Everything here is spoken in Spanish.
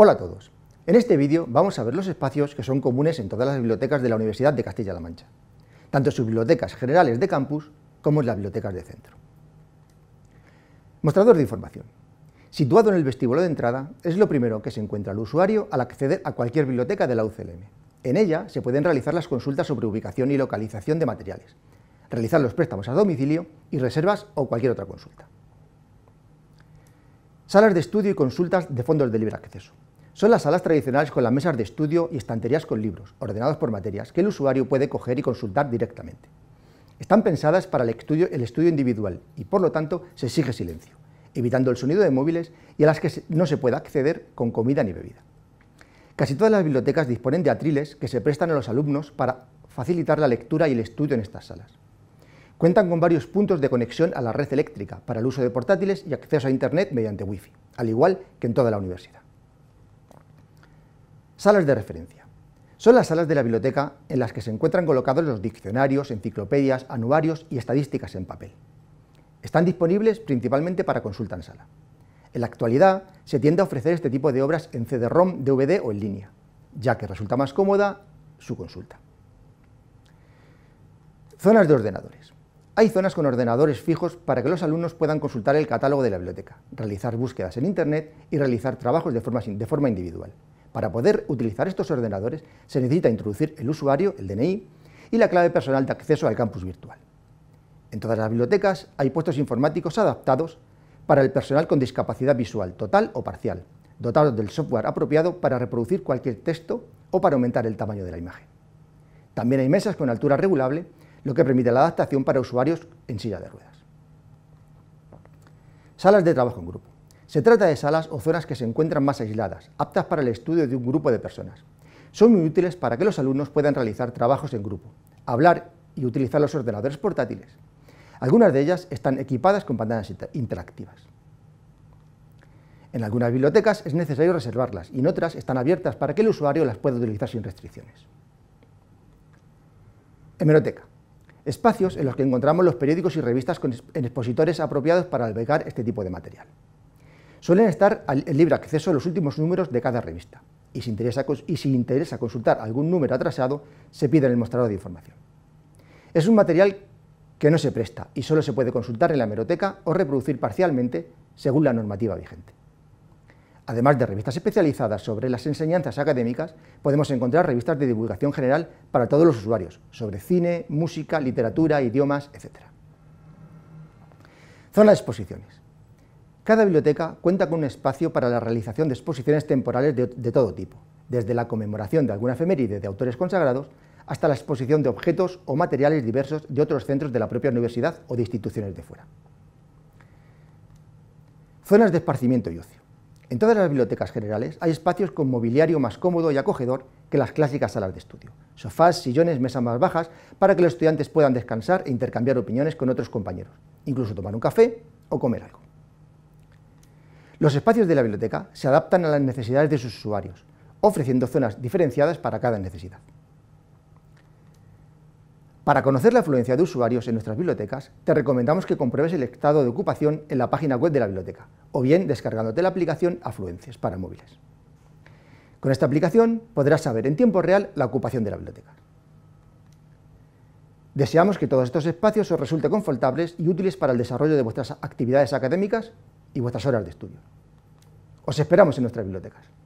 Hola a todos. En este vídeo vamos a ver los espacios que son comunes en todas las bibliotecas de la Universidad de Castilla-La Mancha, tanto en sus bibliotecas generales de campus como en las bibliotecas de centro. Mostrador de información. Situado en el vestíbulo de entrada, es lo primero que se encuentra el usuario al acceder a cualquier biblioteca de la UCLM. En ella se pueden realizar las consultas sobre ubicación y localización de materiales, realizar los préstamos a domicilio y reservas o cualquier otra consulta. Salas de estudio y consultas de fondos de libre acceso. Son las salas tradicionales con las mesas de estudio y estanterías con libros, ordenados por materias, que el usuario puede coger y consultar directamente. Están pensadas para el estudio, el estudio individual y, por lo tanto, se exige silencio, evitando el sonido de móviles y a las que no se puede acceder con comida ni bebida. Casi todas las bibliotecas disponen de atriles que se prestan a los alumnos para facilitar la lectura y el estudio en estas salas. Cuentan con varios puntos de conexión a la red eléctrica para el uso de portátiles y acceso a Internet mediante Wi-Fi, al igual que en toda la universidad. Salas de referencia. Son las salas de la biblioteca en las que se encuentran colocados los diccionarios, enciclopedias, anuarios y estadísticas en papel. Están disponibles principalmente para consulta en sala. En la actualidad se tiende a ofrecer este tipo de obras en CD-ROM, DVD o en línea, ya que resulta más cómoda su consulta. Zonas de ordenadores. Hay zonas con ordenadores fijos para que los alumnos puedan consultar el catálogo de la biblioteca, realizar búsquedas en Internet y realizar trabajos de forma, de forma individual. Para poder utilizar estos ordenadores se necesita introducir el usuario, el DNI, y la clave personal de acceso al campus virtual. En todas las bibliotecas hay puestos informáticos adaptados para el personal con discapacidad visual total o parcial, dotados del software apropiado para reproducir cualquier texto o para aumentar el tamaño de la imagen. También hay mesas con altura regulable, lo que permite la adaptación para usuarios en silla de ruedas. Salas de trabajo en grupo. Se trata de salas o zonas que se encuentran más aisladas, aptas para el estudio de un grupo de personas. Son muy útiles para que los alumnos puedan realizar trabajos en grupo, hablar y utilizar los ordenadores portátiles. Algunas de ellas están equipadas con pantallas interactivas. En algunas bibliotecas es necesario reservarlas y en otras están abiertas para que el usuario las pueda utilizar sin restricciones. Hemeroteca. Espacios en los que encontramos los periódicos y revistas con en expositores apropiados para albergar este tipo de material. Suelen estar en libre acceso los últimos números de cada revista y si, interesa, consultar algún número atrasado, se pide en el mostrador de información. Es un material que no se presta y solo se puede consultar en la hemeroteca o reproducir parcialmente según la normativa vigente. Además de revistas especializadas sobre las enseñanzas académicas, podemos encontrar revistas de divulgación general para todos los usuarios, sobre cine, música, literatura, idiomas, etc. Zona de exposiciones. Cada biblioteca cuenta con un espacio para la realización de exposiciones temporales de, todo tipo, desde la conmemoración de alguna efeméride de autores consagrados hasta la exposición de objetos o materiales diversos de otros centros de la propia universidad o de instituciones de fuera. Zonas de esparcimiento y ocio. En todas las bibliotecas generales hay espacios con mobiliario más cómodo y acogedor que las clásicas salas de estudio. Sofás, sillones, mesas más bajas para que los estudiantes puedan descansar e intercambiar opiniones con otros compañeros, incluso tomar un café o comer algo. Los espacios de la biblioteca se adaptan a las necesidades de sus usuarios, ofreciendo zonas diferenciadas para cada necesidad. Para conocer la afluencia de usuarios en nuestras bibliotecas, te recomendamos que compruebes el estado de ocupación en la página web de la biblioteca, o bien descargándote la aplicación Afluencias para móviles. Con esta aplicación podrás saber en tiempo real la ocupación de la biblioteca. Deseamos que todos estos espacios os resulten confortables y útiles para el desarrollo de vuestras actividades académicas y vuestras horas de estudio. Os esperamos en nuestras bibliotecas.